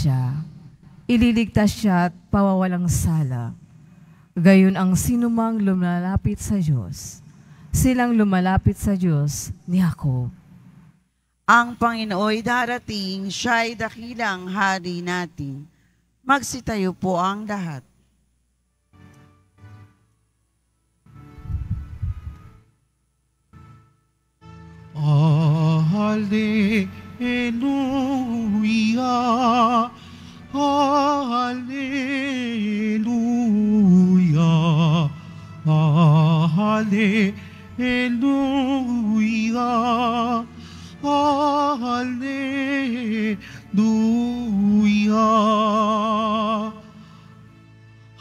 siya. Ililigtas siya at pawawalang sala. Gayon ang sinumang lumalapit sa Diyos. Silang lumalapit sa Diyos ni ako. Ang Panginooy darating, siya'y dakilang hari natin. Magsitayo po ang lahat. Oh, day Hallelujah. Hallelujah. Hallelujah. Hallelujah.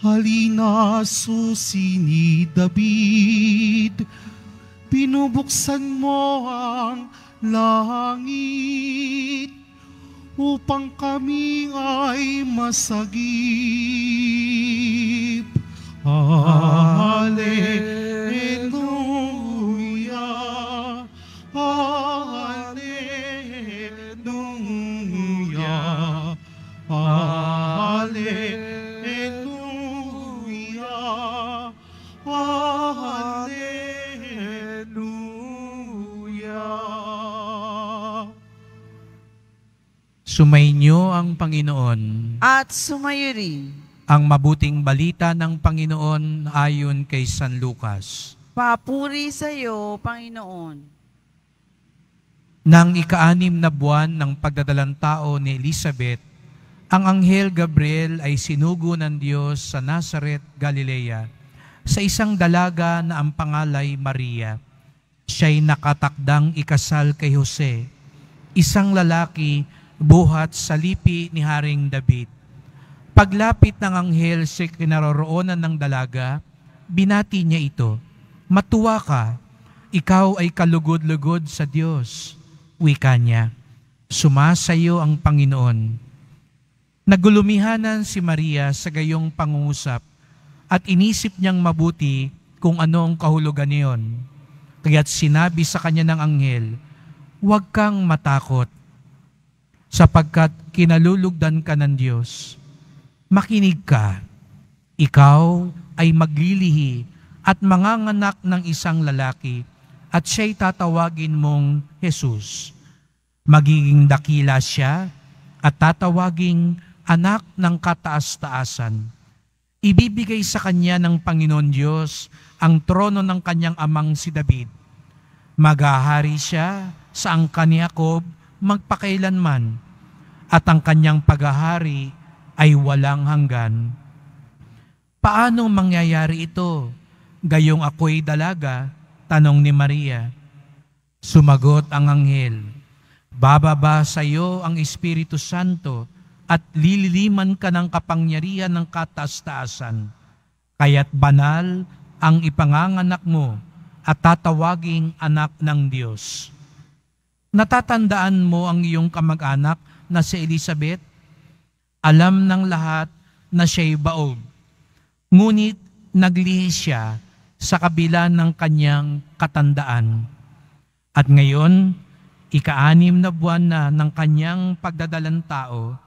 Halina susini David, pinubuksan mo ang langit upang kami ay masagi at sumayuri. Ang mabuting balita ng Panginoon ayon kay San Lucas. Papuri sa iyo, Panginoon. Nang ikaanim na buwan ng pagdadalang tao ni Elizabeth, ang Anghel Gabriel ay sinugo ng Diyos sa Nazareth, Galilea, sa isang dalaga na ang pangalay Maria. Siya'y nakatakdang ikasal kay Jose, isang lalaki buhat sa lipi ni Haring David. Paglapit ng anghel sa si kinaroroonan ng dalaga, binati niya ito, Matuwa ka, ikaw ay kalugod-lugod sa Diyos. Wika niya, Sumasayo ang Panginoon. Nagulumihanan si Maria sa gayong pangungusap at inisip niyang mabuti kung ano ang kahulugan niyon. Kaya't sinabi sa kanya ng anghel, Huwag kang matakot, sapagkat kinalulugdan ka ng Diyos Makinig ka, ikaw ay maglilihi at manganganak ng isang lalaki at siya'y tatawagin mong Jesus. Magiging dakila siya at tatawaging anak ng kataas-taasan. Ibibigay sa kanya ng Panginoon Diyos ang trono ng kanyang amang si David. Magahari siya sa angka ni Jacob magpakailanman at ang kanyang paghahari ay walang hanggan. Paano mangyayari ito? Gayong ako'y dalaga, tanong ni Maria. Sumagot ang anghel, Bababa sa iyo ang Espiritu Santo at lililiman ka ng kapangyarihan ng kataas-taasan. Kaya't banal ang ipanganganak mo at tatawaging anak ng Diyos. Natatandaan mo ang iyong kamag-anak na si Elizabeth alam ng lahat na siya'y baog. Ngunit naglihi siya sa kabila ng kanyang katandaan. At ngayon, ikaanim na buwan na ng kanyang pagdadalang tao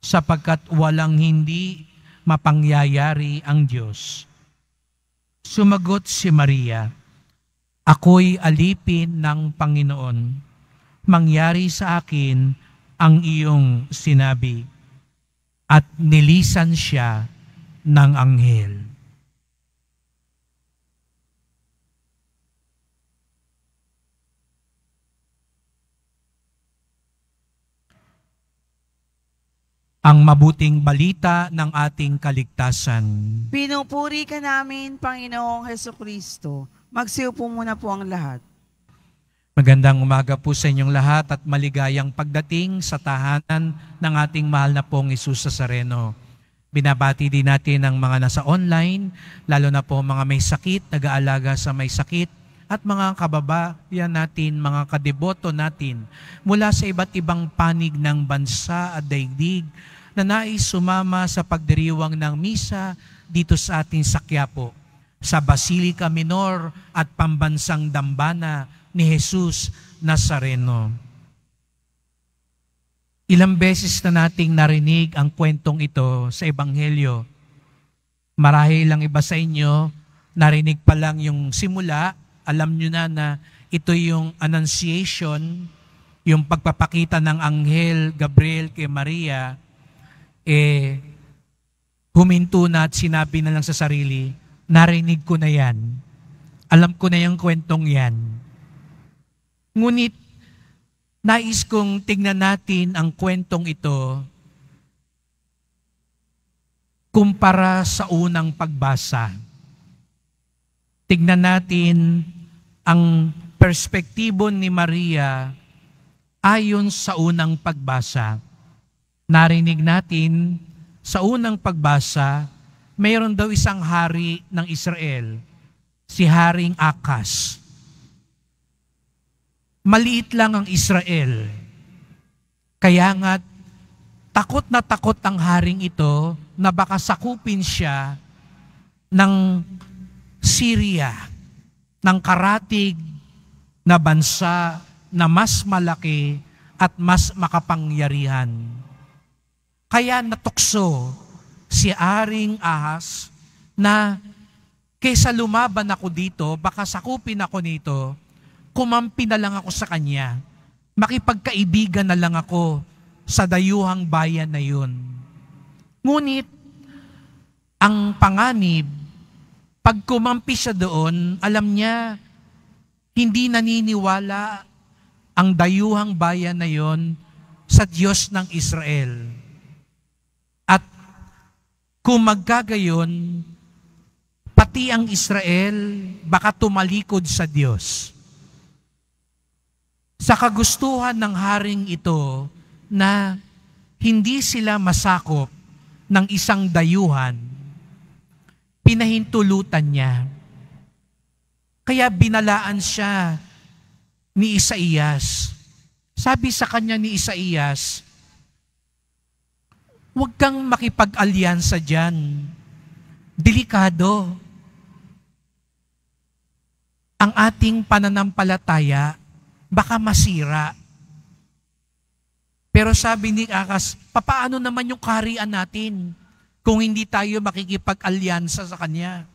sapagkat walang hindi mapangyayari ang Diyos. Sumagot si Maria, Ako'y alipin ng Panginoon. Mangyari sa akin ang iyong sinabi at nilisan siya ng anghel. ang mabuting balita ng ating kaligtasan. Pinupuri ka namin, Panginoong Heso Kristo. Magsiupo muna po ang lahat. Magandang umaga po sa inyong lahat at maligayang pagdating sa tahanan ng ating mahal na pong Isus sa Sareno. Binabati din natin ang mga nasa online, lalo na po mga may sakit, nag-aalaga sa may sakit, at mga kababayan natin, mga kadeboto natin mula sa iba't ibang panig ng bansa at daigdig na nais sumama sa pagdiriwang ng misa dito sa ating sakyapo sa Basilica Minor at Pambansang Dambana ni Jesus Nazareno. Ilang beses na nating narinig ang kwentong ito sa Ebanghelyo. Marahil lang iba sa inyo, narinig pa lang yung simula, alam nyo na na ito yung annunciation, yung pagpapakita ng Anghel Gabriel kay Maria, eh, huminto na at sinabi na lang sa sarili, narinig ko na yan. Alam ko na yung kwentong yan. Ngunit, nais kong tingnan natin ang kwentong ito kumpara sa unang pagbasa. Tignan natin ang perspektibo ni Maria ayon sa unang pagbasa. Narinig natin sa unang pagbasa, mayroon daw isang hari ng Israel, si Haring Akas maliit lang ang Israel. Kaya nga, takot na takot ang haring ito na baka sakupin siya ng Syria, ng karatig na bansa na mas malaki at mas makapangyarihan. Kaya natukso si Aring Ahas na kaysa lumaban ako dito, baka sakupin ako nito, kumampi na lang ako sa kanya. Makipagkaibigan na lang ako sa dayuhang bayan na yun. Ngunit, ang panganib, pag kumampi siya doon, alam niya, hindi naniniwala ang dayuhang bayan na yon sa Diyos ng Israel. At kung magkagayon, pati ang Israel baka tumalikod sa Diyos sa kagustuhan ng haring ito na hindi sila masakop ng isang dayuhan, pinahintulutan niya. Kaya binalaan siya ni Isaías. Sabi sa kanya ni Isaías, huwag kang makipag-alyansa dyan. Delikado. Ang ating pananampalataya baka masira. Pero sabi ni Akas, papaano naman yung kaharian natin kung hindi tayo makikipag-alyansa sa Kanya?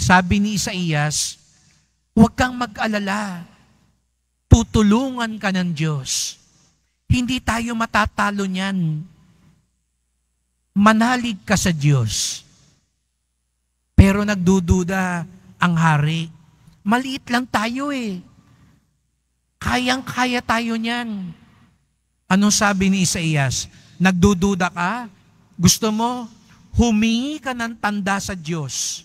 Sabi ni Isaías, huwag kang mag-alala. Tutulungan ka ng Diyos. Hindi tayo matatalo niyan. Manalig ka sa Diyos. Pero nagdududa ang hari. Maliit lang tayo eh. Kayang-kaya tayo niyan. Anong sabi ni Isaías? Nagdududa ka? Gusto mo? Humingi ka ng tanda sa Diyos.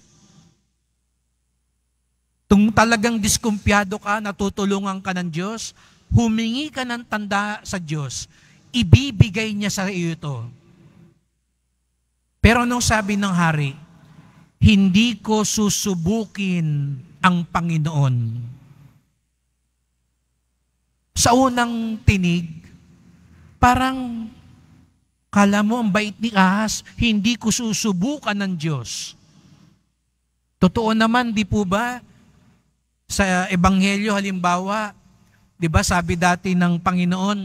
Tung talagang diskumpiyado ka, natutulungan ka ng Diyos, humingi ka ng tanda sa Diyos. Ibibigay niya sa iyo ito. Pero anong sabi ng hari? Hindi ko susubukin ang Panginoon sa unang tinig, parang kala mo ang bait ni Ahas, hindi ko susubukan ng Diyos. Totoo naman, di po ba? Sa Ebanghelyo halimbawa, di ba sabi dati ng Panginoon,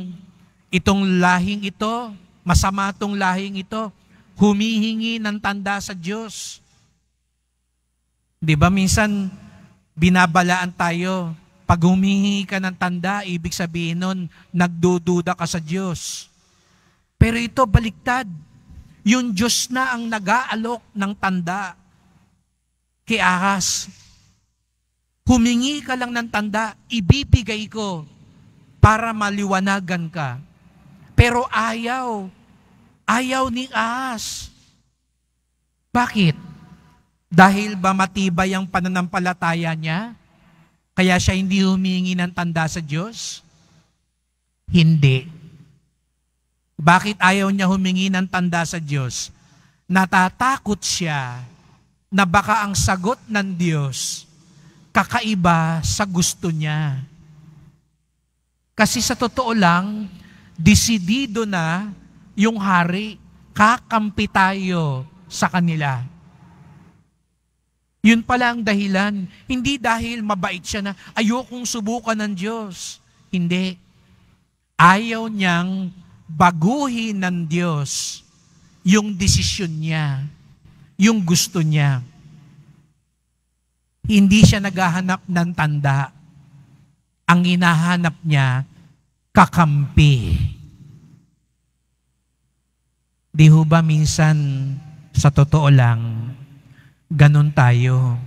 itong lahing ito, masama itong lahing ito, humihingi ng tanda sa Diyos. Di ba minsan binabalaan tayo pag humihingi ka ng tanda, ibig sabihin nun, nagdududa ka sa Diyos. Pero ito, baliktad. Yung Diyos na ang nag-aalok ng tanda kay Ahas. Humingi ka lang ng tanda, ibibigay ko para maliwanagan ka. Pero ayaw. Ayaw ni Ahas. Bakit? Dahil ba matibay ang pananampalataya niya? Kaya siya hindi humingi ng tanda sa Diyos? Hindi. Bakit ayaw niya humingi ng tanda sa Diyos? Natatakot siya na baka ang sagot ng Diyos kakaiba sa gusto niya. Kasi sa totoo lang, disidido na yung hari. Kakampi tayo sa kanila. Yun pala ang dahilan. Hindi dahil mabait siya na ayokong subukan ng Diyos. Hindi. Ayaw niyang baguhin ng Diyos yung desisyon niya, yung gusto niya. Hindi siya naghahanap ng tanda. Ang hinahanap niya, kakampi. Di ba minsan, sa totoo lang, Ganon tayo.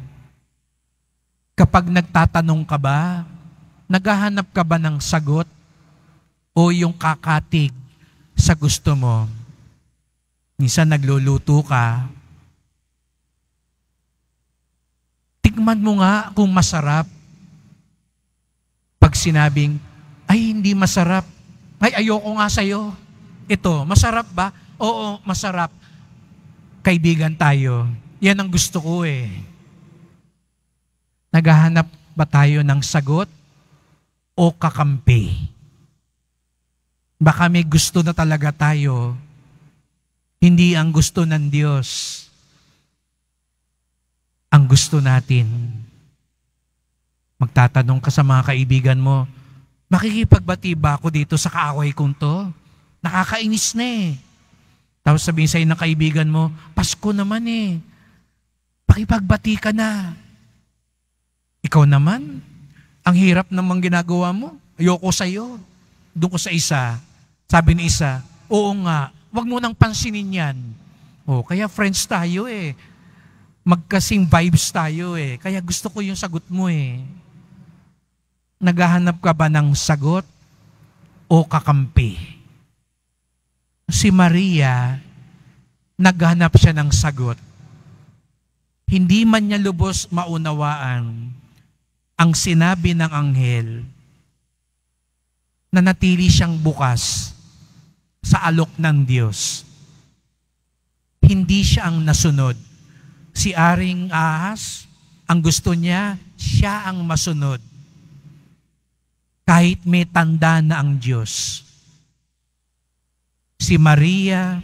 Kapag nagtatanong ka ba, naghahanap ka ba ng sagot o yung kakatig sa gusto mo? Minsan nagluluto ka. Tikman mo nga kung masarap. Pag sinabing, ay hindi masarap. Ay ayoko nga sa'yo. Ito, masarap ba? Oo, masarap. Kaibigan tayo yan ang gusto ko eh. Naghahanap ba tayo ng sagot o kakampi? Baka may gusto na talaga tayo, hindi ang gusto ng Diyos. Ang gusto natin. Magtatanong ka sa mga kaibigan mo, makikipagbati ba ako dito sa kaaway kong to? Nakakainis na eh. Tapos sabihin sa'yo ng kaibigan mo, Pasko naman eh. Pakipagbati ka na. Ikaw naman, ang hirap namang ginagawa mo. Ayoko sa'yo. Doon ko sa isa. Sabi ni isa, oo nga, wag mo nang pansinin yan. O, oh, kaya friends tayo eh. Magkasing vibes tayo eh. Kaya gusto ko yung sagot mo eh. Naghahanap ka ba ng sagot o kakampi? Si Maria, naghanap siya ng sagot hindi man niya lubos maunawaan ang sinabi ng anghel, na natili siyang bukas sa alok ng Diyos. Hindi siya ang nasunod. Si Aring Ahas, ang gusto niya, siya ang masunod. Kahit may tanda na ang Diyos. Si Maria,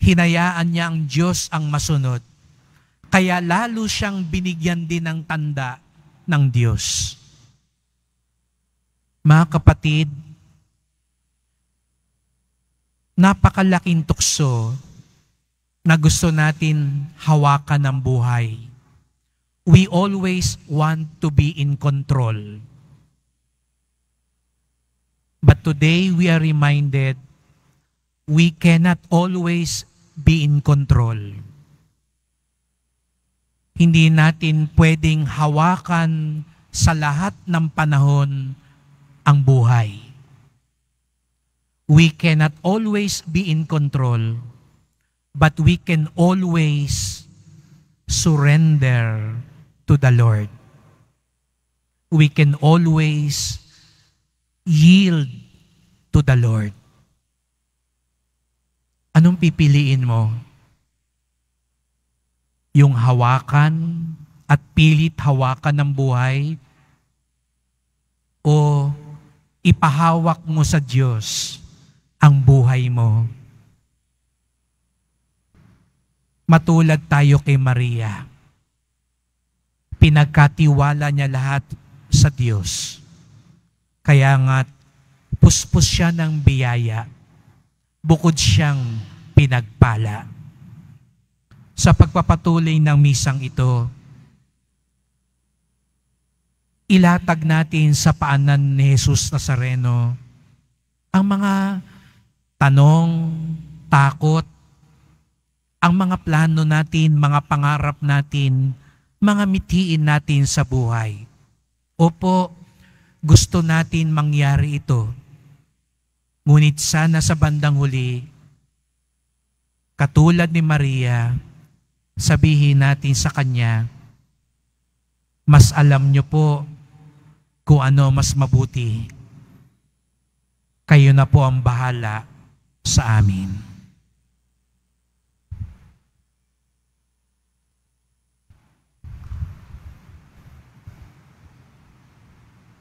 hinayaan niya ang Diyos ang masunod kaya lalo siyang binigyan din ng tanda ng Diyos. Mga kapatid, napakalaking tukso na gusto natin hawakan ng buhay. We always want to be in control. But today we are reminded we cannot always be in control hindi natin pwedeng hawakan sa lahat ng panahon ang buhay. We cannot always be in control, but we can always surrender to the Lord. We can always yield to the Lord. Anong pipiliin mo? yung hawakan at pilit hawakan ng buhay o ipahawak mo sa Diyos ang buhay mo. Matulad tayo kay Maria. Pinagkatiwala niya lahat sa Diyos. Kaya nga, puspos siya ng biyaya. Bukod siyang pinagpala sa pagpapatuloy ng misang ito. Ilatag natin sa paanan ni Jesus Nazareno ang mga tanong, takot, ang mga plano natin, mga pangarap natin, mga mithiin natin sa buhay. Opo, gusto natin mangyari ito. Ngunit sana sa bandang huli, katulad ni Maria, sabihin natin sa Kanya, mas alam nyo po kung ano mas mabuti. Kayo na po ang bahala sa amin.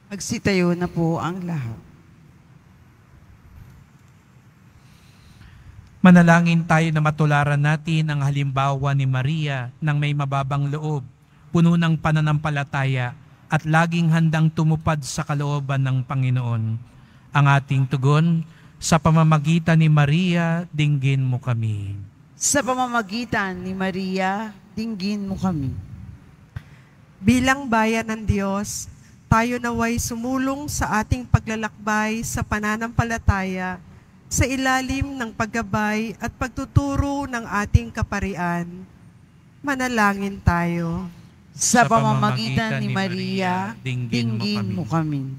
Magsitayo na po ang lahat. Manalangin tayo na matularan natin ang halimbawa ni Maria ng may mababang loob, puno ng pananampalataya at laging handang tumupad sa kalooban ng Panginoon. Ang ating tugon, sa pamamagitan ni Maria, dinggin mo kami. Sa pamamagitan ni Maria, dinggin mo kami. Bilang bayan ng Diyos, tayo naway sumulong sa ating paglalakbay sa pananampalataya sa ilalim ng paggabay at pagtuturo ng ating kaparian. Manalangin tayo. Sa pamamagitan ni Maria, dinggin, mo kami.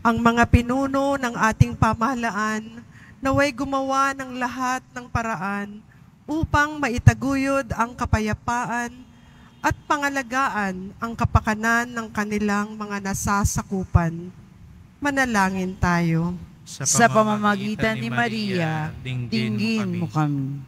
Ang mga pinuno ng ating pamahalaan naway gumawa ng lahat ng paraan upang maitaguyod ang kapayapaan at pangalagaan ang kapakanan ng kanilang mga nasasakupan. Manalangin tayo. Sa, sa pamamagitan ni Maria, dinggin mo kami.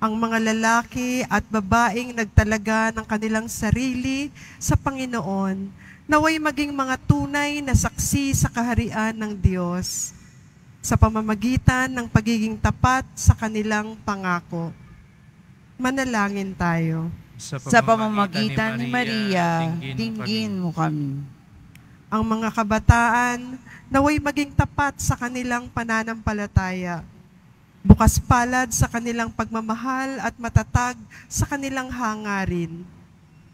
Ang mga lalaki at babaeng nagtalaga ng kanilang sarili sa Panginoon, naway maging mga tunay na saksi sa kaharian ng Diyos sa pamamagitan ng pagiging tapat sa kanilang pangako. Manalangin tayo. Sa pamamagitan, sa pamamagitan ni Maria, ni Maria tinggin, tinggin mo kami. Mo kami ang mga kabataan naway maging tapat sa kanilang pananampalataya, bukas palad sa kanilang pagmamahal at matatag sa kanilang hangarin.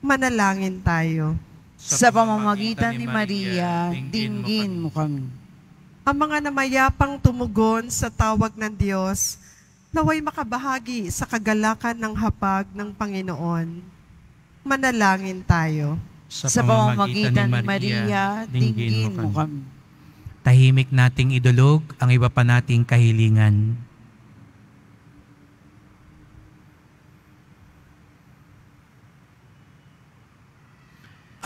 Manalangin tayo. Sa pamamagitan ni Maria, dinggin mo kami. Ang mga namayapang tumugon sa tawag ng Diyos, naway makabahagi sa kagalakan ng hapag ng Panginoon. Manalangin tayo sa, sa pamamagitan ni Maria, Maria dinggin mo kami. Tahimik nating idulog ang iba pa nating kahilingan.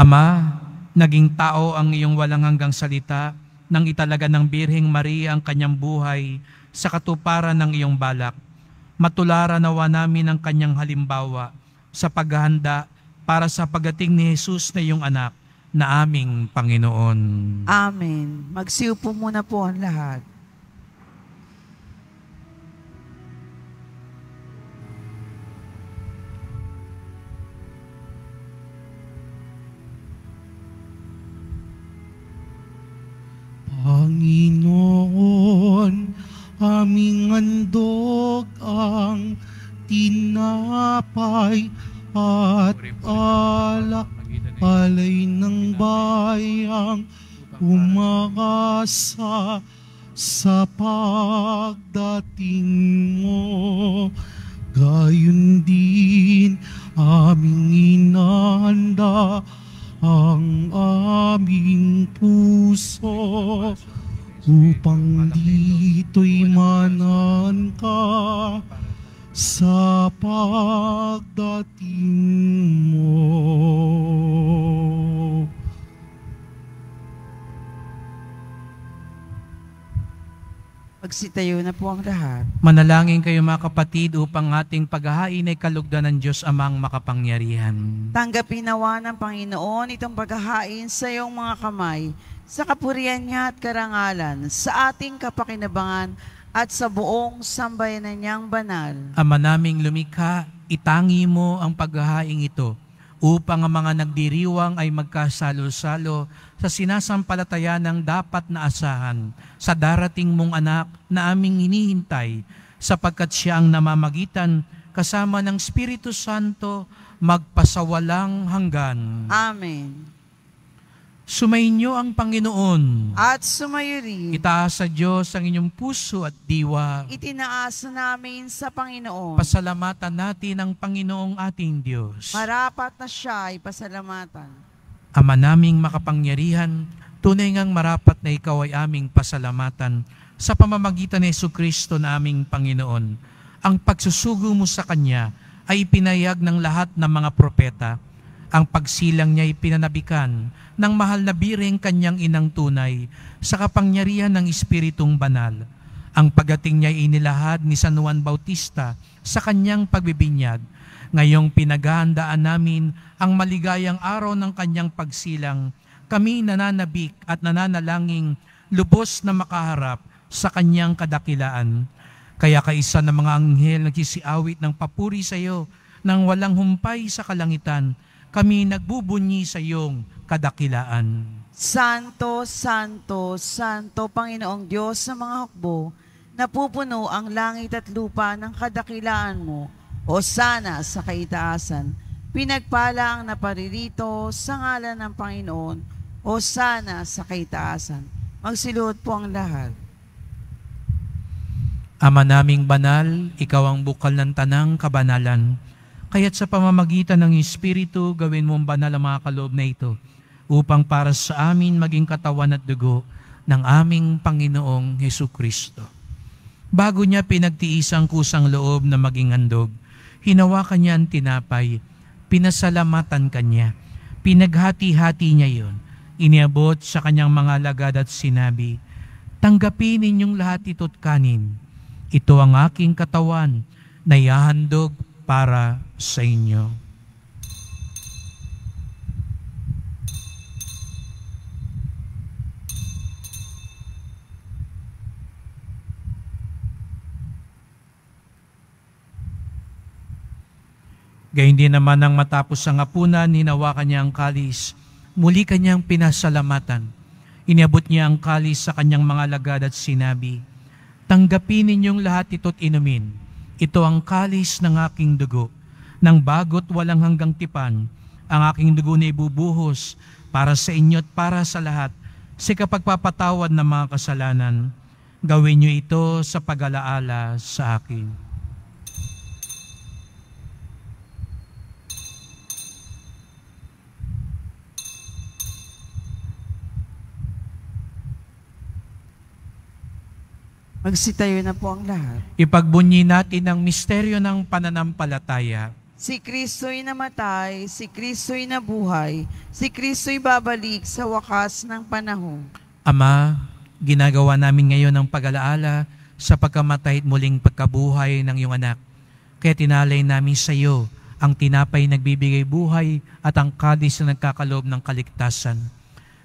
Ama, naging tao ang iyong walang hanggang salita nang italaga ng Birhing Maria ang kanyang buhay sa katuparan ng iyong balak. Matularan nawa namin ang kanyang halimbawa sa paghahanda para sa pagdating ni Jesus na iyong anak na aming Panginoon. Amen. Magsiupo muna po ang lahat. Panginoon, aming andog ang tinapay at alak eh. alay ng eh. bayang eh. umaasa sa pagdating mo. Gayon din aming inanda ang aming puso upang dito'y manan ka sa pagdating mo. Pagsitayo na po ang lahat. Manalangin kayo mga kapatid upang ating paghahain ay kalugdan ng Diyos amang makapangyarihan. Tanggapin nawa ng Panginoon itong paghahain sa iyong mga kamay sa kapurian niya at karangalan sa ating kapakinabangan at sa buong sambayanan niyang banal. Ama naming lumikha, itangi mo ang paghahaing ito upang ang mga nagdiriwang ay magkasalo-salo sa sinasampalataya ng dapat na asahan sa darating mong anak na aming hinihintay sapagkat siya ang namamagitan kasama ng Espiritu Santo magpasawalang hanggan. Amen. Sumainyo ang Panginoon. At sumayo rin. Itaas sa Diyos ang inyong puso at diwa. Itinaas namin sa Panginoon. Pasalamatan natin ang Panginoong ating Diyos. Marapat na siya ay pasalamatan. Ama naming makapangyarihan, tunay ngang marapat na ikaw ay aming pasalamatan sa pamamagitan ni Yesu Kristo na aming Panginoon. Ang pagsusugo mo sa Kanya ay pinayag ng lahat ng mga propeta ang pagsilang niya'y pinanabikan ng mahal na biring kanyang inang tunay sa kapangyarihan ng Espiritong Banal. Ang pagating niya'y inilahad ni San Juan Bautista sa kanyang pagbibinyag. Ngayong pinaghahandaan namin ang maligayang araw ng kanyang pagsilang, kami nananabik at nananalanging lubos na makaharap sa kanyang kadakilaan. Kaya kaisa ng mga anghel nagsisiawit ng papuri sa iyo nang walang humpay sa kalangitan kami nagbubunyi sa iyong kadakilaan. Santo, Santo, Santo Panginoong Diyos sa mga hukbo, napupuno ang langit at lupa ng kadakilaan mo, o sana sa kaitaasan. Pinagpala ang naparirito sa ngalan ng Panginoon, o sana sa kaitaasan. Magsilot po ang lahat. Ama naming banal, ikaw ang bukal ng tanang kabanalan Kaya't sa pamamagitan ng Espiritu, gawin mong banal ang mga kaloob na ito upang para sa amin maging katawan at dugo ng aming Panginoong Heso Kristo. Bago niya pinagtiis ang kusang loob na maging handog, hinawakan niya ang tinapay, pinasalamatan kanya, pinaghati-hati niya yon, iniabot sa kanyang mga lagad at sinabi, Tanggapin ninyong lahat ito't kanin. Ito ang aking katawan na ihahandog para sa inyo. Gayun din naman nang matapos ang hapunan, hinawakan niya ang kalis. Muli kanyang pinasalamatan. Inabot niya ang kalis sa kanyang mga lagad at sinabi, Tanggapin ninyong lahat ito't inumin ito ang kalis ng aking dugo, ng bagot walang hanggang tipan. Ang aking dugo na ibubuhos para sa inyo at para sa lahat sa kapagpapatawad ng mga kasalanan. Gawin niyo ito sa pag-alaala sa akin. Magsitayo na po ang lahat. Ipagbunyi natin ang misteryo ng pananampalataya. Si Kristo'y namatay, si Kristo'y nabuhay, si Kristo'y babalik sa wakas ng panahon. Ama, ginagawa namin ngayon ang pag-alaala sa pagkamatay at muling pagkabuhay ng iyong anak. Kaya tinalay namin sa iyo ang tinapay nagbibigay buhay at ang kalis na nagkakaloob ng kaligtasan.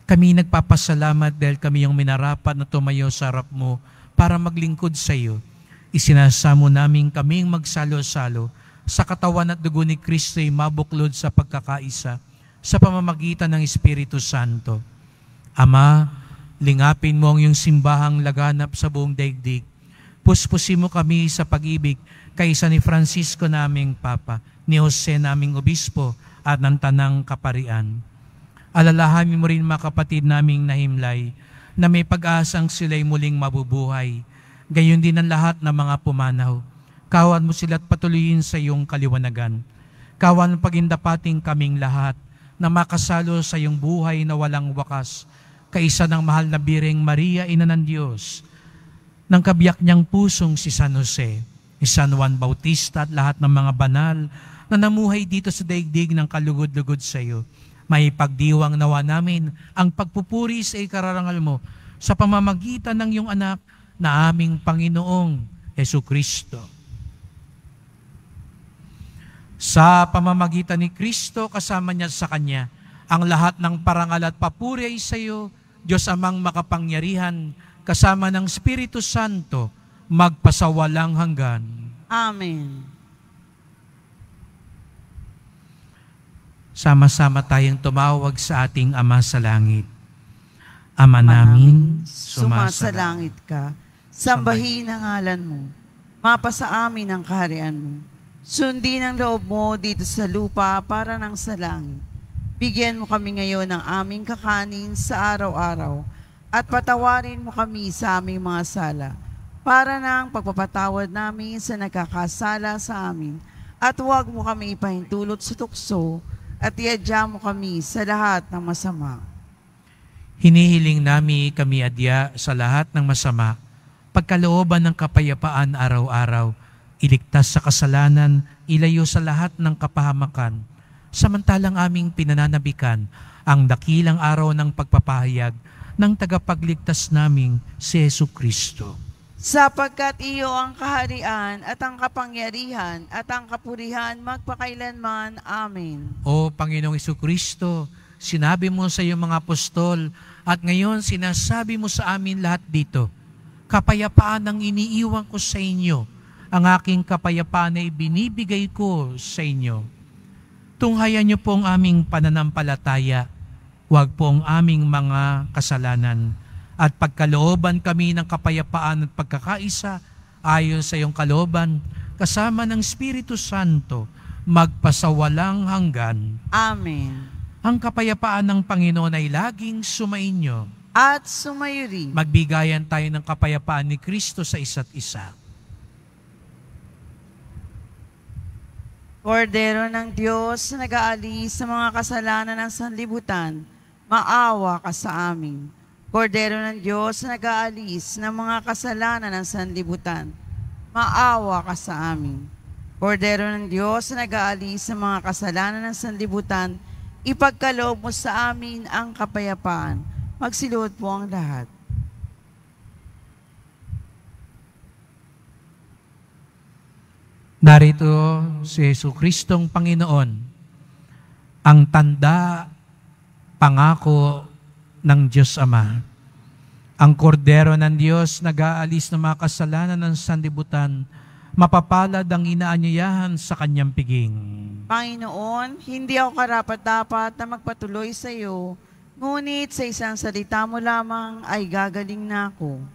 Kami nagpapasalamat dahil kami yung minarapat na tumayo sa harap mo para maglingkod sa iyo, isinasamo namin kaming magsalo-salo sa katawan at dugo ni Kristo ay mabuklod sa pagkakaisa sa pamamagitan ng Espiritu Santo. Ama, lingapin mo ang iyong simbahang laganap sa buong daigdig. Puspusin mo kami sa pag-ibig kaysa ni Francisco naming Papa, ni Jose naming Obispo at ng Tanang Kaparian. Alalahanin mo rin mga kapatid naming nahimlay, na may pag-asang sila'y muling mabubuhay. Gayon din ang lahat ng mga pumanaw. Kawan mo sila't patuloyin sa iyong kaliwanagan. Kawan pagindapating kaming lahat na makasalo sa iyong buhay na walang wakas. Kaisa ng mahal na biring Maria, Ina ng Diyos, ng kabiyak niyang pusong si San Jose, ni San Juan Bautista at lahat ng mga banal na namuhay dito sa daigdig ng kalugod-lugod sa iyo may pagdiwang nawa namin ang pagpupuri sa ikararangal mo sa pamamagitan ng iyong anak na aming Panginoong Yesu Kristo. Sa pamamagitan ni Kristo, kasama niya sa Kanya, ang lahat ng parangal at papuri ay sa iyo, Diyos amang makapangyarihan, kasama ng Espiritu Santo, magpasawalang hanggan. Amen. sama-sama tayong tumawag sa ating Ama sa Langit. Ama namin, sumasalangit ka, sambahin ang ngalan mo, mapasa amin ang kaharian mo. Sundin ang loob mo dito sa lupa para nang sa langit. Bigyan mo kami ngayon ng aming kakanin sa araw-araw at patawarin mo kami sa aming mga sala para nang pagpapatawad namin sa nagkakasala sa amin at huwag mo kami ipahintulot sa tukso at iadya mo kami sa lahat ng masama. Hinihiling nami kami adya sa lahat ng masama, pagkalooban ng kapayapaan araw-araw, iligtas sa kasalanan, ilayo sa lahat ng kapahamakan, samantalang aming pinananabikan ang dakilang araw ng pagpapahayag ng tagapagligtas naming si Yesu Kristo sapagkat iyo ang kaharian at ang kapangyarihan at ang kapurihan magpakailanman. Amen. O Panginoong Kristo, sinabi mo sa iyong mga apostol at ngayon sinasabi mo sa amin lahat dito, kapayapaan ang iniiwan ko sa inyo, ang aking kapayapaan ay binibigay ko sa inyo. Tunghayan niyo po ang aming pananampalataya, huwag po ang aming mga kasalanan at pagkalooban kami ng kapayapaan at pagkakaisa ayon sa iyong kalooban kasama ng Espiritu Santo magpasawalang hanggan. Amen. Ang kapayapaan ng Panginoon ay laging sumainyo. At sumayo rin. Magbigayan tayo ng kapayapaan ni Kristo sa isa't isa. Kordero ng Diyos na nag-aalis sa mga kasalanan ng sanlibutan, maawa ka sa amin Kordero ng Diyos na nag-aalis ng mga kasalanan ng sanlibutan, maawa ka sa amin. Kordero ng Diyos na nag-aalis ng mga kasalanan ng sanlibutan, ipagkaloob mo sa amin ang kapayapaan. Magsilot po ang lahat. Narito si Yesu Kristong Panginoon, ang tanda, pangako, ng Diyos Ama. Ang kordero ng Diyos nag-aalis ng mga kasalanan ng sandibutan, mapapalad ang inaanyayahan sa kanyang piging. Panginoon, hindi ako karapat-dapat na magpatuloy sa iyo, ngunit sa isang salita mo lamang ay gagaling na ako.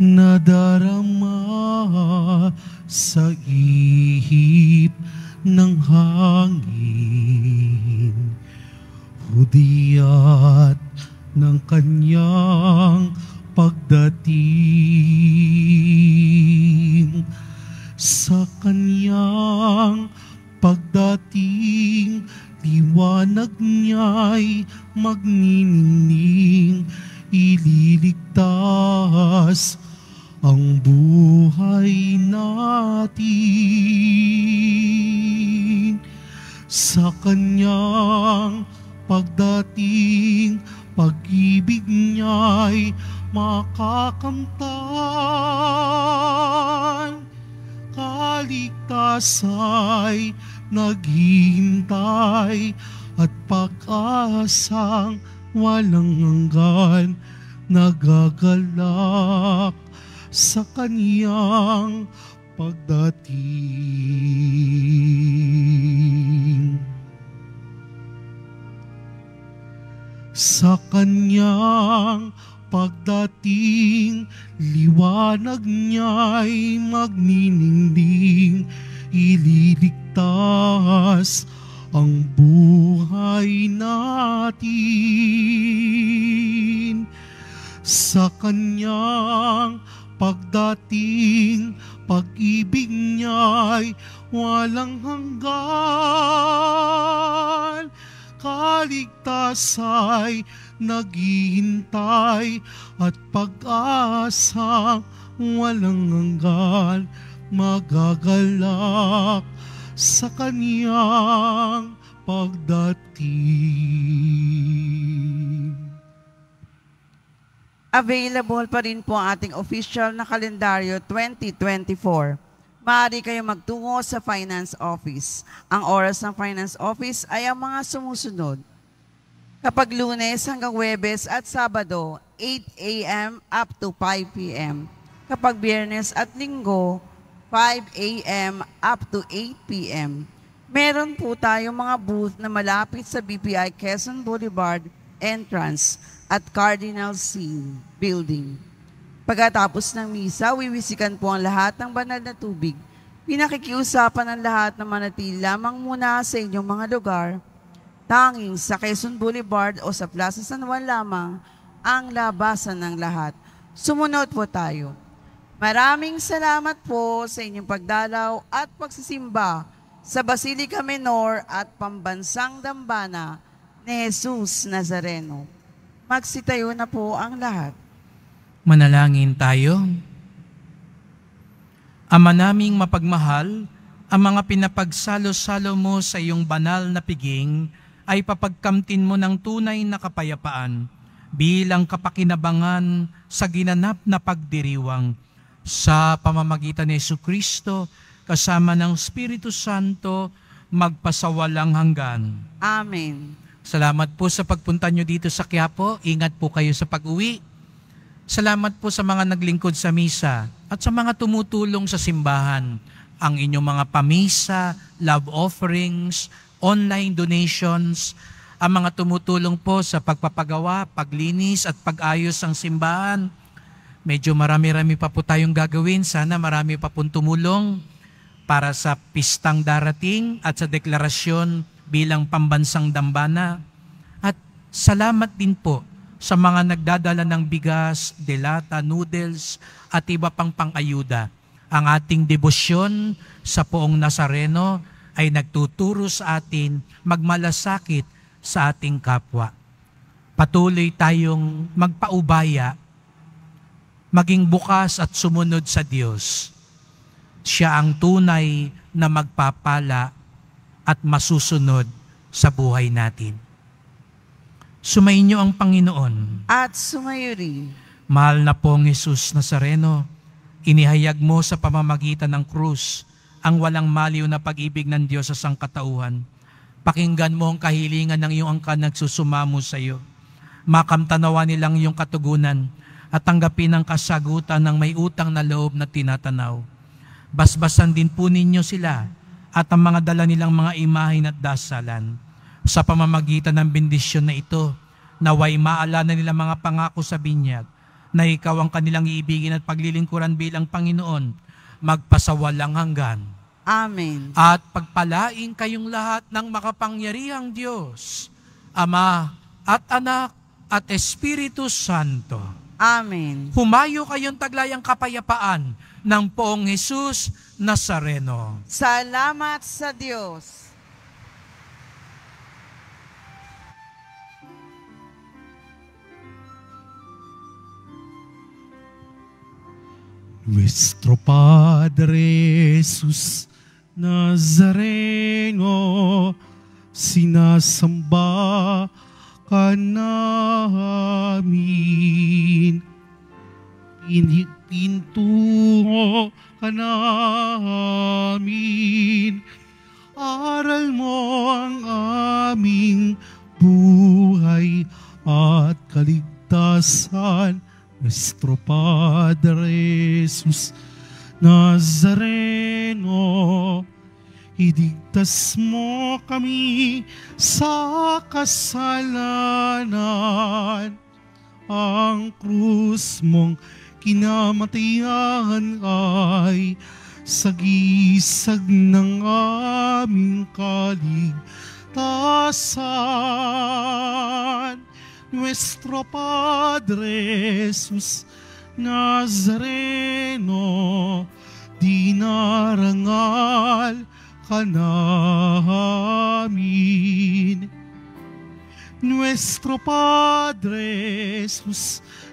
nadarama sa ihip ng hangin. Hudiyat ng kanyang pagdating sa kanyang pagdating liwanag niya'y magniningning ililigtas ang buhay natin sa Kanyang pagdating, pag-ibig niya'y makakamtan. Kaligtas ay naghihintay at pag-asang walang hanggan nagagalak sa kaniyang pagdating. Sa kaniyang pagdating, liwanag niya'y magniningding, ililigtas ang buhay natin. Sa kanyang pagdating pag-ibig niya'y walang hanggan kaligtas ay naghihintay at pag-asa walang hanggan magagalak sa kanyang pagdating available pa rin po ang ating official na kalendaryo 2024. Maaari kayo magtungo sa Finance Office. Ang oras ng Finance Office ay ang mga sumusunod. Kapag lunes hanggang Webes at Sabado, 8 a.m. up to 5 p.m. Kapag biyernes at linggo, 5 a.m. up to 8 p.m. Meron po tayong mga booth na malapit sa BPI Quezon Boulevard entrance at Cardinal C. Building. Pagkatapos ng misa, wiwisikan po ang lahat ng banal na tubig. Pinakikiusapan ang lahat na manatili lamang muna sa inyong mga lugar. Tanging sa Quezon Boulevard o sa Plaza San Juan lamang ang labasan ng lahat. Sumunod po tayo. Maraming salamat po sa inyong pagdalaw at pagsisimba sa Basilica Menor at Pambansang Dambana ni Jesus Nazareno. Magsitayo na po ang lahat. Manalangin tayo. Ama naming mapagmahal, ang mga pinapagsalo-salo mo sa iyong banal na piging ay papagkamtin mo ng tunay na kapayapaan bilang kapakinabangan sa ginanap na pagdiriwang sa pamamagitan ni Yesu Kristo kasama ng Espiritu Santo magpasawalang hanggan. Amen. Salamat po sa pagpunta nyo dito sa Quiapo. Ingat po kayo sa pag-uwi. Salamat po sa mga naglingkod sa misa at sa mga tumutulong sa simbahan. Ang inyong mga pamisa, love offerings, online donations, ang mga tumutulong po sa pagpapagawa, paglinis at pag-ayos ng simbahan. Medyo marami-rami pa po tayong gagawin. Sana marami pa pong tumulong para sa pistang darating at sa deklarasyon bilang pambansang dambana. At salamat din po sa mga nagdadala ng bigas, delata, noodles, at iba pang pangayuda. Ang ating debosyon sa poong Nazareno ay nagtuturo sa atin magmalasakit sa ating kapwa. Patuloy tayong magpaubaya, maging bukas at sumunod sa Diyos. Siya ang tunay na magpapala at masusunod sa buhay natin. Sumainyo ang Panginoon. At sumayo rin. Mahal na pong Jesus Nazareno, inihayag mo sa pamamagitan ng krus ang walang maliw na pag-ibig ng Diyos sa sangkatauhan. Pakinggan mo ang kahilingan ng iyong angkan nagsusumamo sa iyo. Makamtanawa nilang iyong katugunan at tanggapin ang kasagutan ng may utang na loob na tinatanaw. Basbasan din po ninyo sila at ang mga dala nilang mga imahin at dasalan. Sa pamamagitan ng bendisyon na ito, naway maalala nila mga pangako sa binyag na ikaw ang kanilang iibigin at paglilingkuran bilang Panginoon, magpasawalang hanggan. Amen. At pagpalain kayong lahat ng makapangyarihang Diyos, Ama at Anak at Espiritu Santo. Amen. Humayo kayong taglayang kapayapaan ng poong Jesus Nazareno. Salamat sa Diyos. Nuestro Padre Jesus Nazareno, sinasamba ka namin pintuo ka namin. Aral mo ang aming buhay at kaligtasan, Nuestro Padre Jesus Nazareno. Idigtas mo kami sa kasalanan ang krus mong kinamatayan ay sagisag ng aming kaligtasan. Nuestro Padre Jesus Nazareno, dinarangal ka namin. Nuestro Padre Jesus Nazareno,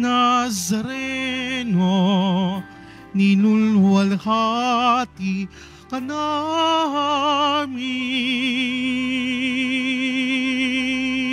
Nazareno, ninulwalhati ka namin.